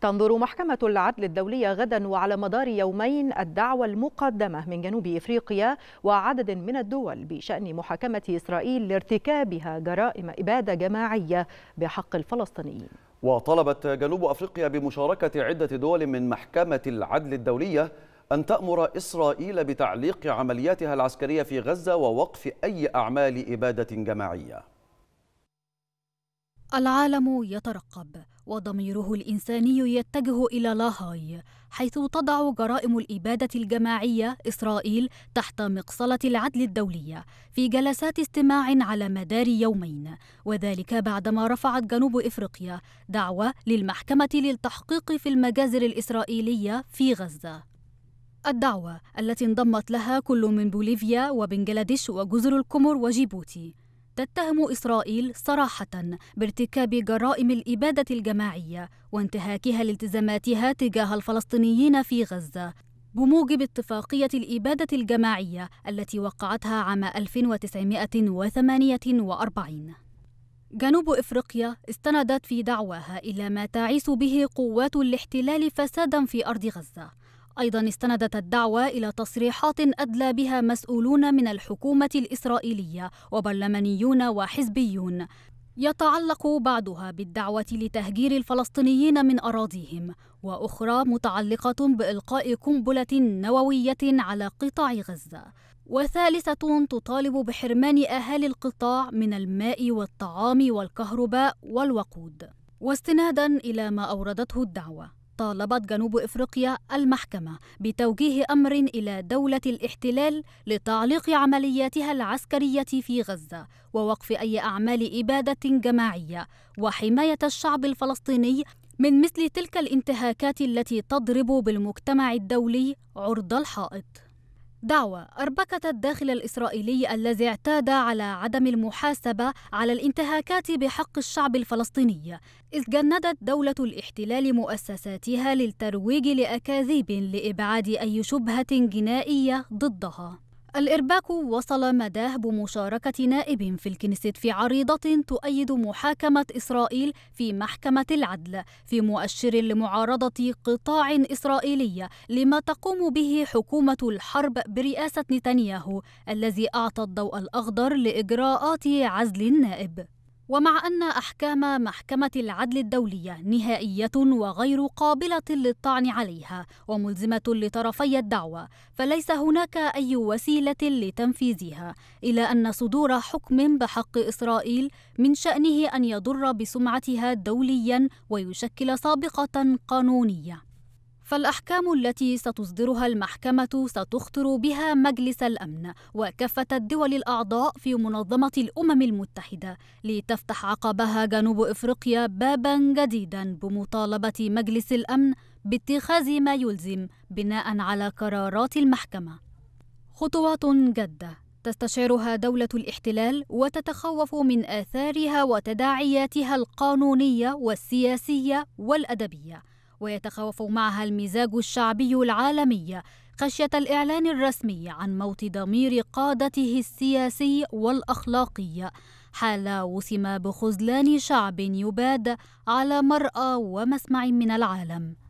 تنظر محكمة العدل الدولية غدا وعلى مدار يومين الدعوة المقدمة من جنوب إفريقيا وعدد من الدول بشأن محاكمة إسرائيل لارتكابها جرائم إبادة جماعية بحق الفلسطينيين وطلبت جنوب أفريقيا بمشاركة عدة دول من محكمة العدل الدولية أن تأمر إسرائيل بتعليق عملياتها العسكرية في غزة ووقف أي أعمال إبادة جماعية العالم يترقب وضميره الانساني يتجه الى لاهاي حيث تضع جرائم الاباده الجماعيه اسرائيل تحت مقصله العدل الدوليه في جلسات استماع على مدار يومين وذلك بعدما رفعت جنوب افريقيا دعوى للمحكمه للتحقيق في المجازر الاسرائيليه في غزه الدعوة التي انضمت لها كل من بوليفيا وبنجلاديش وجزر القمر وجيبوتي تتهم إسرائيل صراحة بارتكاب جرائم الإبادة الجماعية وانتهاكها لالتزاماتها تجاه الفلسطينيين في غزة بموجب اتفاقية الإبادة الجماعية التي وقعتها عام 1948 جنوب إفريقيا استندت في دعواها إلى ما تعيس به قوات الاحتلال فسادا في أرض غزة أيضا استندت الدعوة إلى تصريحات أدلى بها مسؤولون من الحكومة الإسرائيلية وبرلمانيون وحزبيون يتعلق بعضها بالدعوة لتهجير الفلسطينيين من أراضيهم وأخرى متعلقة بإلقاء قنبلة نووية على قطاع غزة وثالثة تطالب بحرمان أهالي القطاع من الماء والطعام والكهرباء والوقود واستنادا إلى ما أوردته الدعوة طالبت جنوب افريقيا المحكمه بتوجيه امر الى دوله الاحتلال لتعليق عملياتها العسكريه في غزه ووقف اي اعمال اباده جماعيه وحمايه الشعب الفلسطيني من مثل تلك الانتهاكات التي تضرب بالمجتمع الدولي عرض الحائط دعوى أربكت الداخل الإسرائيلي الذي اعتاد على عدم المحاسبة على الانتهاكات بحق الشعب الفلسطيني إذ جندت دولة الاحتلال مؤسساتها للترويج لأكاذيب لإبعاد أي شبهة جنائية ضدها الإرباك وصل مداه بمشاركة نائب في الكنيست في عريضة تؤيد محاكمة إسرائيل في محكمة العدل في مؤشر لمعارضة قطاع إسرائيلية لما تقوم به حكومة الحرب برئاسة نتنياهو الذي أعطى الضوء الأخضر لإجراءات عزل النائب ومع أن أحكام محكمة العدل الدولية نهائية وغير قابلة للطعن عليها وملزمة لطرفي الدعوة، فليس هناك أي وسيلة لتنفيذها، إلى أن صدور حكم بحق إسرائيل من شأنه أن يضر بسمعتها دوليا ويشكل سابقة قانونية. فالأحكام التي ستصدرها المحكمة ستخطر بها مجلس الأمن وكافة الدول الأعضاء في منظمة الأمم المتحدة لتفتح عقبها جنوب إفريقيا بابا جديدا بمطالبة مجلس الأمن باتخاذ ما يلزم بناء على قرارات المحكمة. خطوات جادة تستشعرها دولة الاحتلال وتتخوف من آثارها وتداعياتها القانونية والسياسية والأدبية ويتخوف معها المزاج الشعبي العالمي خشية الإعلان الرسمي عن موت ضمير قادته السياسي والأخلاقي حال وسم بخذلان شعب يباد على مرأى ومسمع من العالم